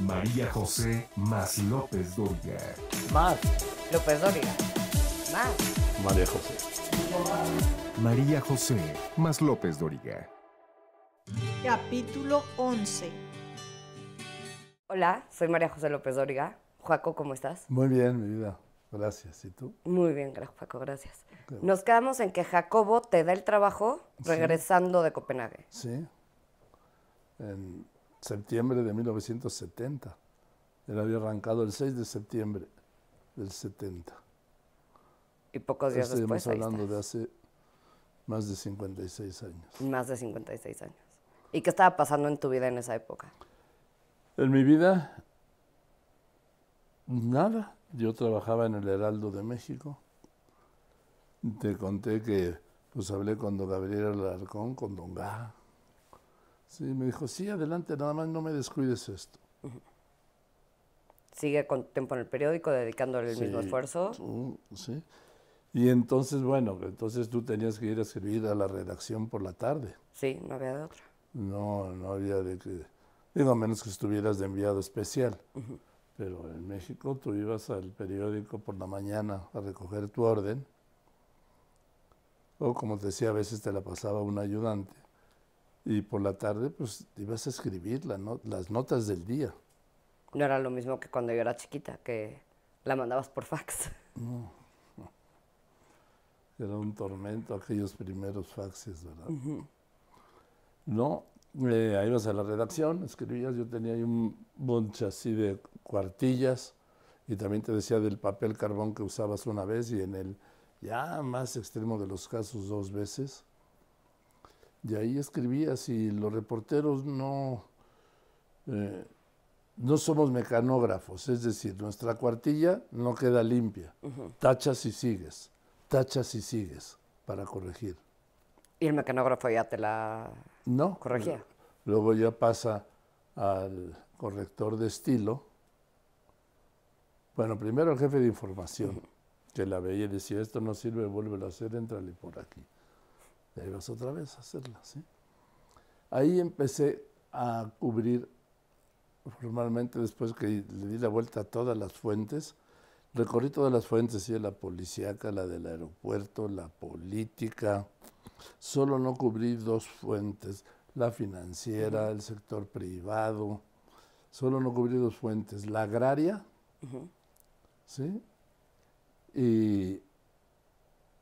María José Más López Dóriga. Más López Dóriga. Más. María José. María José Más López Doriga. Capítulo 11. Hola, soy María José López Dóriga. Juaco, ¿cómo estás? Muy bien, mi vida. Gracias. ¿Y tú? Muy bien, Juaco, gracias. Nos quedamos en que Jacobo te da el trabajo regresando de Copenhague. Sí septiembre de 1970. Él había arrancado el 6 de septiembre del 70. Y pocos días este, después. Estamos hablando de hace más de 56 años. Más de 56 años. ¿Y qué estaba pasando en tu vida en esa época? En mi vida, nada. Yo trabajaba en el Heraldo de México. Te conté que pues hablé con don Gabriel Alarcón, con don Gaja, Sí, me dijo, sí, adelante, nada más no me descuides esto. Sigue con tiempo en el periódico, dedicándole el mismo esfuerzo. sí. Y entonces, bueno, entonces tú tenías que ir a escribir a la redacción por la tarde. Sí, no había de otra. No, no había de que. Digo, a menos que estuvieras de enviado especial. Pero en México tú ibas al periódico por la mañana a recoger tu orden. O como te decía, a veces te la pasaba un ayudante y por la tarde pues ibas a escribir las notas del día. No era lo mismo que cuando yo era chiquita, que la mandabas por fax. Era un tormento aquellos primeros faxes, ¿verdad? No, eh, ahí ibas a la redacción, escribías, yo tenía ahí un bonche así de cuartillas y también te decía del papel carbón que usabas una vez y en el ya más extremo de los casos dos veces de ahí escribía, si los reporteros no, eh, no somos mecanógrafos, es decir, nuestra cuartilla no queda limpia, tachas y sigues, tachas y sigues para corregir. ¿Y el mecanógrafo ya te la no, corregía? Luego ya pasa al corrector de estilo. Bueno, primero el jefe de información, que la veía y decía, esto no sirve, vuélvelo a hacer, entrale por aquí ahí vas otra vez a hacerla, Ahí empecé a cubrir formalmente después que le di la vuelta a todas las fuentes. Recorrí todas las fuentes, ¿sí? la policíaca, la del aeropuerto, la política. Solo no cubrí dos fuentes, la financiera, el sector privado. Solo no cubrí dos fuentes, la agraria, ¿sí? Y,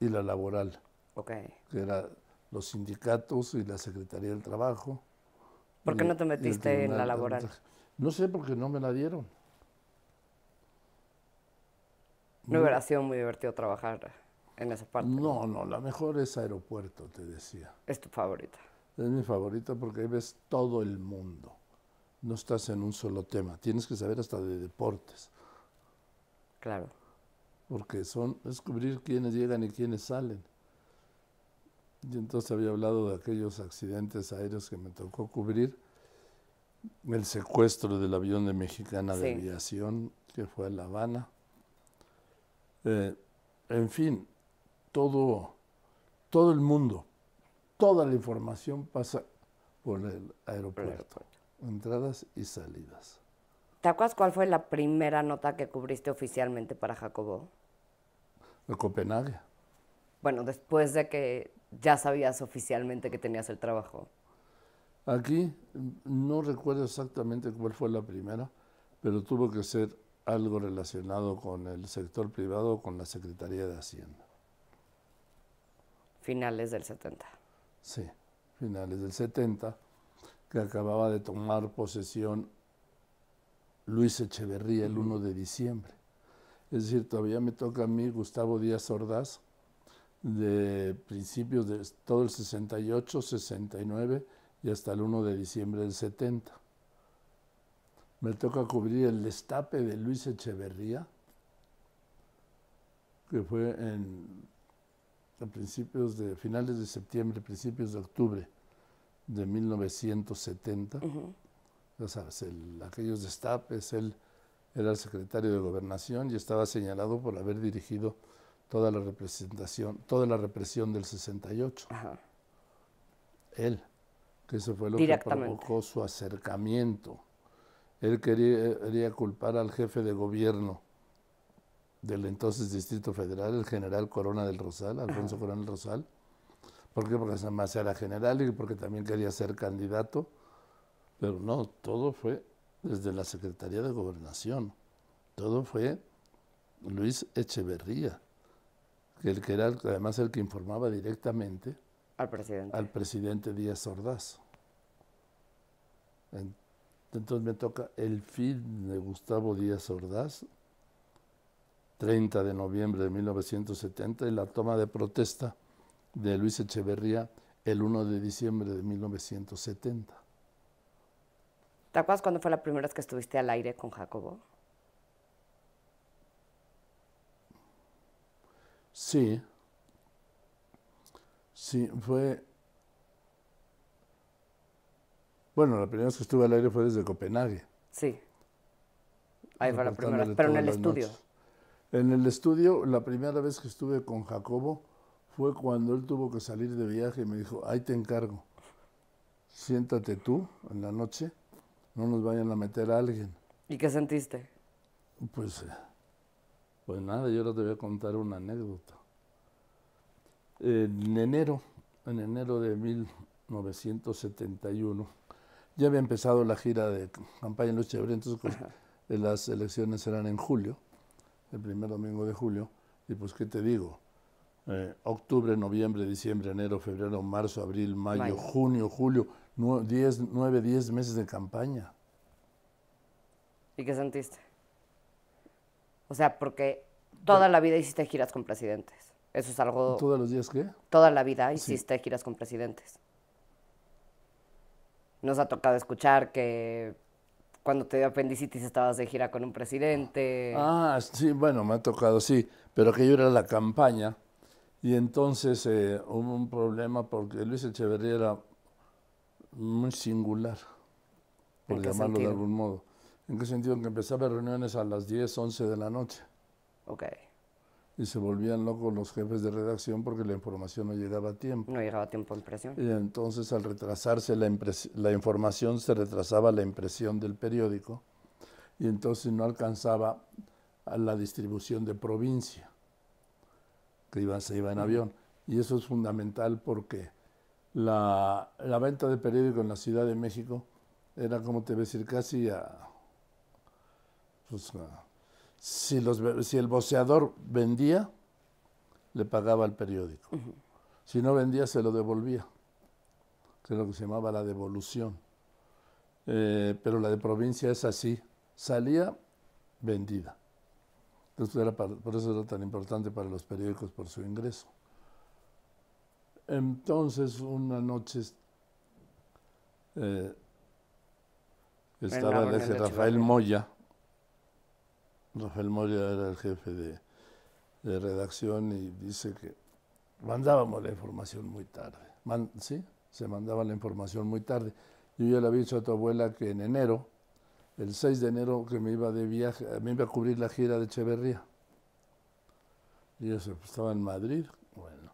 la laboral. Okay. Que era los sindicatos y la Secretaría del Trabajo. ¿Por qué no te metiste en la laboral? No sé, porque no me la dieron. No hubiera sido muy divertido trabajar en esa parte. No, no, la mejor es aeropuerto, te decía. Es tu favorita. Es mi favorita porque ahí ves todo el mundo. No estás en un solo tema. Tienes que saber hasta de deportes. Claro. Porque son descubrir quiénes llegan y quiénes salen y entonces había hablado de aquellos accidentes aéreos que me tocó cubrir, el secuestro del avión de Mexicana de Aviación, que fue a La Habana. Eh, en fin, todo, todo el mundo, toda la información pasa por el aeropuerto, entradas y salidas. ¿Te acuerdas cuál fue la primera nota que cubriste oficialmente para Jacobo? El Copenhague bueno, después de que ya sabías oficialmente que tenías el trabajo? Aquí no recuerdo exactamente cuál fue la primera, pero tuvo que ser algo relacionado con el sector privado, con la Secretaría de Hacienda. Finales del 70. Sí, finales del 70, que acababa de tomar posesión Luis Echeverría el 1 de diciembre. Es decir, todavía me toca a mí, Gustavo Díaz Ordaz, de principios de todo el 68, 69 y hasta el 1 de diciembre del 70. Me toca cubrir el destape de Luis Echeverría, que fue en a principios de finales de septiembre, principios de octubre de 1970. el, aquellos destapes, él era el secretario de gobernación y estaba señalado por haber dirigido toda la representación, toda la represión del 68. Él, que eso fue lo que provocó su acercamiento. Él quería, culpar al jefe de gobierno del entonces Distrito Federal, el general Corona del Rosal, Alfonso Corona del Rosal. ¿Por qué? Porque además era general y porque también quería ser candidato. Pero no, todo fue desde la Secretaría de Gobernación. Todo fue Luis Echeverría que el que era además el que informaba directamente al presidente, al presidente Díaz Ordaz. Entonces me toca el film de Gustavo Díaz Ordaz, 30 de noviembre de 1970, y la toma de protesta de Luis Echeverría el 1 de diciembre de 1970. ¿Te acuerdas cuándo fue la primera vez que estuviste al aire con Jacobo? Sí, sí, fue... Bueno, la primera vez que estuve al aire fue desde Copenhague. Sí. Ahí fue la primera vez, pero en el estudio. En el estudio, la primera vez que estuve con Jacobo fue cuando él tuvo que salir de viaje y me dijo, ahí te encargo, siéntate tú en la noche, no nos vayan a meter a alguien. ¿Y qué sentiste? Pues... Eh, pues nada, yo ahora te voy a contar una anécdota. En enero, en enero de 1971, ya había empezado la gira de campaña en Lucha Libre, entonces pues, eh, las elecciones eran en julio, el primer domingo de julio, y pues qué te digo, eh, octubre, noviembre, diciembre, enero, febrero, marzo, abril, mayo, junio, julio, nueve, diez meses de campaña. ¿Y qué sentiste? O sea, porque toda la vida hiciste giras con presidentes. Eso es algo... ¿Todos los días qué? Toda la vida hiciste giras con presidentes. Nos ha tocado escuchar que cuando te dio apendicitis estabas de gira con un presidente. Ah, sí, bueno, me ha tocado, sí, pero que yo era la campaña y entonces eh, hubo un problema porque Luis Echeverría era muy singular, por llamarlo de algún modo. ¿En qué sentido? Que empezaba reuniones a las 10, 11 de la noche. Ok. Y se volvían locos los jefes de redacción porque la información no llegaba a tiempo. No llegaba a tiempo de impresión. Y entonces al retrasarse la, la información se retrasaba la impresión del periódico y entonces no alcanzaba a la distribución de provincia, que se iba en avión. Y eso es fundamental porque la, la venta de periódico en la Ciudad de México era, como te voy a decir, casi a pues Si, los, si el boceador vendía, le pagaba al periódico. Si no vendía, se lo devolvía. Que es lo que se llamaba la devolución. Eh, pero la de provincia es así. Salía vendida. Entonces era por eso era tan importante para los periódicos por su ingreso. Entonces, una noche eh, estaba desde Rafael Moya Rafael Moria era el jefe de, redacción y dice que mandábamos la información muy tarde. ¿Sí? Se mandaba la información muy tarde. Yo ya le había dicho a tu abuela que en enero, el 6 de enero, que me iba de viaje, me iba a cubrir la gira de Echeverría. Y yo pues, estaba en Madrid. Bueno,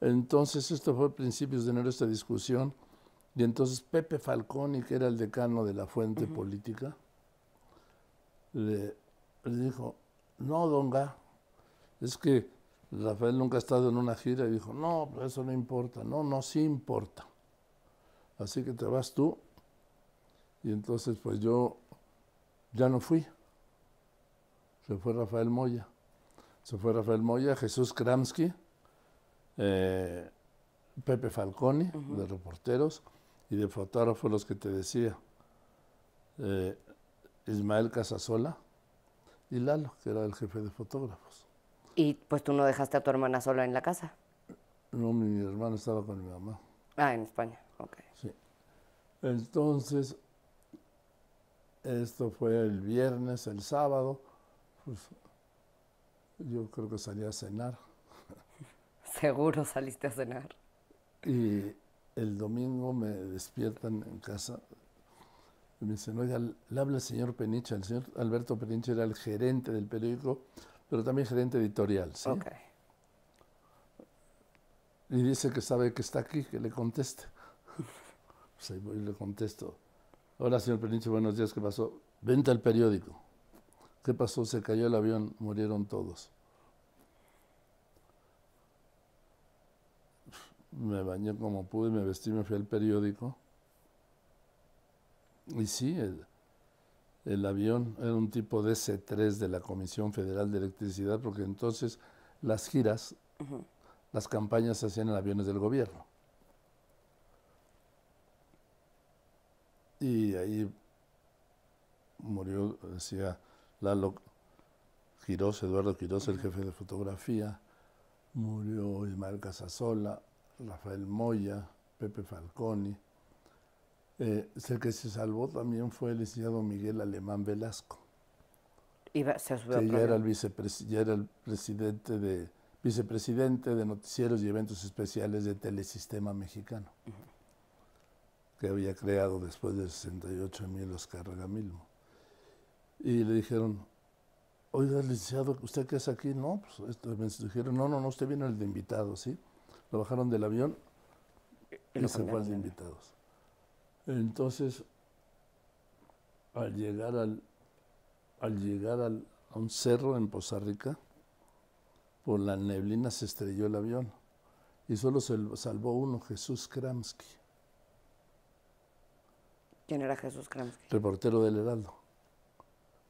entonces esto fue a principios de enero esta discusión. Y entonces Pepe Falconi, que era el decano de la fuente política, le, le dijo, no, donga, es que Rafael nunca ha estado en una gira y dijo, no, pero pues eso no importa, no, no, sí importa. Así que te vas tú. Y entonces pues yo ya no fui. Se fue Rafael Moya. Se fue Rafael Moya, Jesús Kramsky, eh, Pepe Falconi, de reporteros, y de fotógrafos los que te decía. Eh, Ismael Casasola, y Lalo, que era el jefe de fotógrafos. ¿Y pues tú no dejaste a tu hermana sola en la casa? No, mi hermana estaba con mi mamá. Ah, en España, ok. Sí. Entonces, esto fue el viernes, el sábado, pues yo creo que salí a cenar. Seguro saliste a cenar. Y el domingo me despiertan en casa me le habla el señor Peniche. El señor Alberto Peniche era el gerente del periódico, pero también gerente editorial. ¿sí? Y dice que sabe que está aquí, que le conteste. pues le contesto. Hola, señor Peniche, buenos días, ¿qué pasó? venta el periódico. ¿Qué pasó? Se cayó el avión, murieron todos. Me bañé como pude, me vestí, me fui al periódico y sí, el, avión era un tipo de DC-3 de la Comisión Federal de Electricidad, porque entonces las giras, las campañas se hacían en aviones del gobierno. Y ahí murió, decía Lalo Quirós, Eduardo Quiroz, el jefe de fotografía, murió Ismael Casasola, Rafael Moya, Pepe Falconi, el eh, que se salvó también fue el licenciado Miguel Alemán Velasco. que ya era, el era el presidente de, vicepresidente de noticieros y eventos especiales de Telesistema Mexicano, que había creado después del 68 los Oscar mismo. Y le dijeron, oiga, licenciado, ¿usted qué es aquí? No, pues esto, me dijeron, no, no, no, usted vino el de invitados, ¿sí? Lo bajaron del avión y, y se fue al de invitados. Entonces, al llegar, al, llegar a un cerro en Poza Rica, por la neblina se estrelló el avión y solo se salvó uno, Jesús Kramsky. ¿Quién era Jesús Kramsky? Reportero del Heraldo.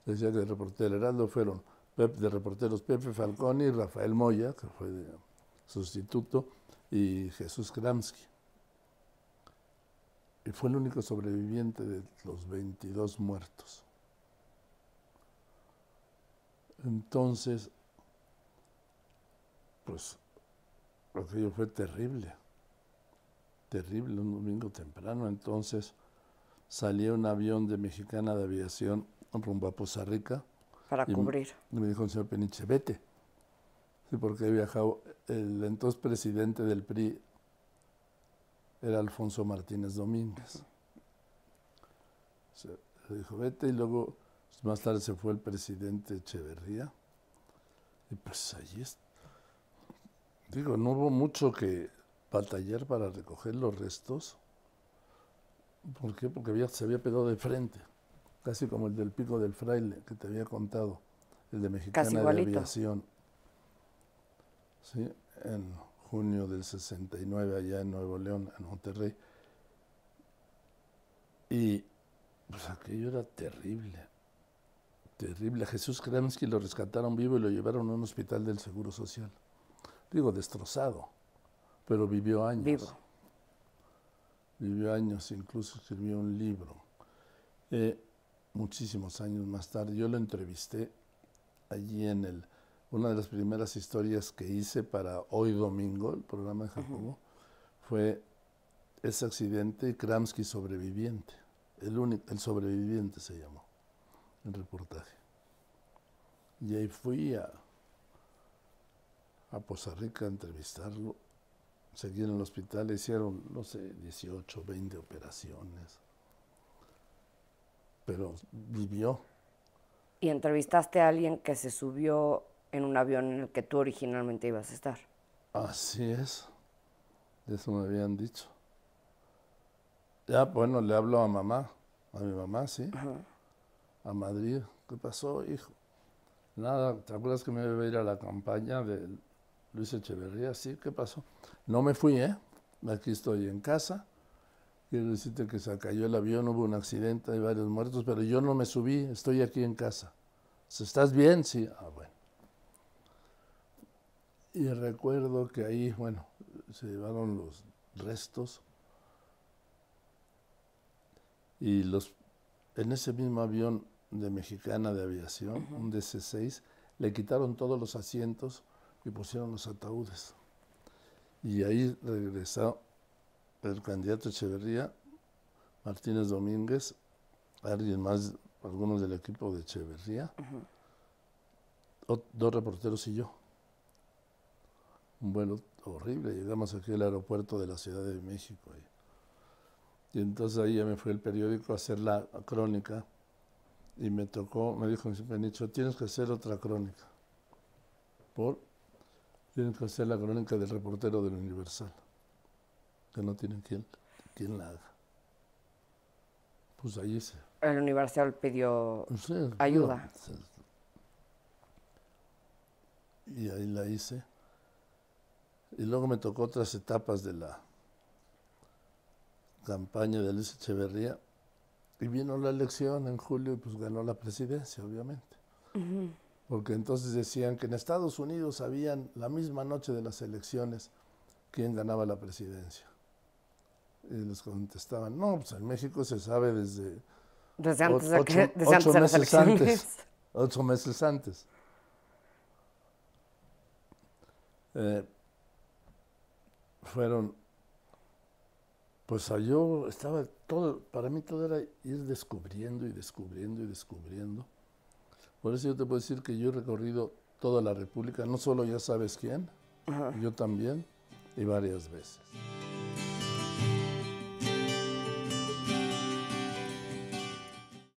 Decía que el reportero del Heraldo fueron de reporteros Pepe Falconi, Rafael Moya, que fue de sustituto, y Jesús Kramsky y fue el único sobreviviente de los 22 muertos. Entonces, pues aquello fue terrible, terrible un domingo temprano. Entonces salía un avión de Mexicana de Aviación rumbo a Poza Rica. Para cubrir. Me, me dijo el señor Peniche, vete. porque he viajado el entonces presidente del PRI era Alfonso Martínez Domínguez. dijo, vete y luego pues, más tarde se fue el presidente Echeverría. Y pues allí es. Digo, no hubo mucho que batallar para recoger los restos. ¿Por qué? Porque había, se había pegado de frente, casi como el del pico del fraile que te había contado, el de Mexicana de Aviación. Sí, en, junio del 69 allá en Nuevo León, en Monterrey. Y pues aquello era terrible, terrible. A Jesús que lo rescataron vivo y lo llevaron a un hospital del Seguro Social. Digo, destrozado, pero vivió años. Vivo. Vivió años, incluso escribió un libro. Eh, muchísimos años más tarde, yo lo entrevisté allí en el una de las primeras historias que hice para hoy domingo, el programa de Jacobo, fue ese accidente Kramsky sobreviviente. El, el sobreviviente se llamó, el reportaje. Y ahí fui a, a Poza Rica a entrevistarlo. Seguí en el hospital, hicieron, no sé, 18, 20 operaciones. Pero vivió. ¿Y entrevistaste a alguien que se subió en un avión en el que tú originalmente ibas a estar. Así es. Eso me habían dicho. Ya, bueno, le hablo a mamá, a mi mamá, sí. A Madrid. ¿Qué pasó, hijo? Nada, ¿te acuerdas que me iba a ir a la campaña de Luis Echeverría? Sí, ¿qué pasó? No me fui, ¿eh? Aquí estoy en casa. Quiero decirte que se cayó el avión, hubo un accidente, hay varios muertos, pero yo no me subí, estoy aquí en casa. ¿Estás bien? Sí. Ah, bueno. Y recuerdo que ahí, bueno, se llevaron los restos y los en ese mismo avión de Mexicana de Aviación, un DC-6, le quitaron todos los asientos y pusieron los ataúdes. Y ahí regresó el candidato Echeverría, Martínez Domínguez, alguien más, algunos del equipo de Echeverría, dos reporteros y yo un vuelo horrible. Llegamos aquí al aeropuerto de la Ciudad de México. Y, entonces ahí ya me fue el periódico a hacer la crónica y me tocó, me dijo me han dicho, tienes que hacer otra crónica. Por, tienes que hacer la crónica del reportero del Universal, que no tienen quien, quien la haga. Pues ahí hice. El Universal pidió pues ayuda. Y ahí la hice. Y luego me tocó otras etapas de la campaña de Luis Echeverría. Y vino la elección en julio y pues ganó la presidencia, obviamente. Porque entonces decían que en Estados Unidos sabían la misma noche de las elecciones quién ganaba la presidencia. Y les contestaban, no, pues en México se sabe desde... Desde antes, ocho, meses Antes, ocho eh, meses antes fueron, pues yo estaba todo, para mí todo era ir descubriendo y descubriendo y descubriendo. Por eso yo te puedo decir que yo he recorrido toda la República, no solo ya sabes quién, yo también, y varias veces.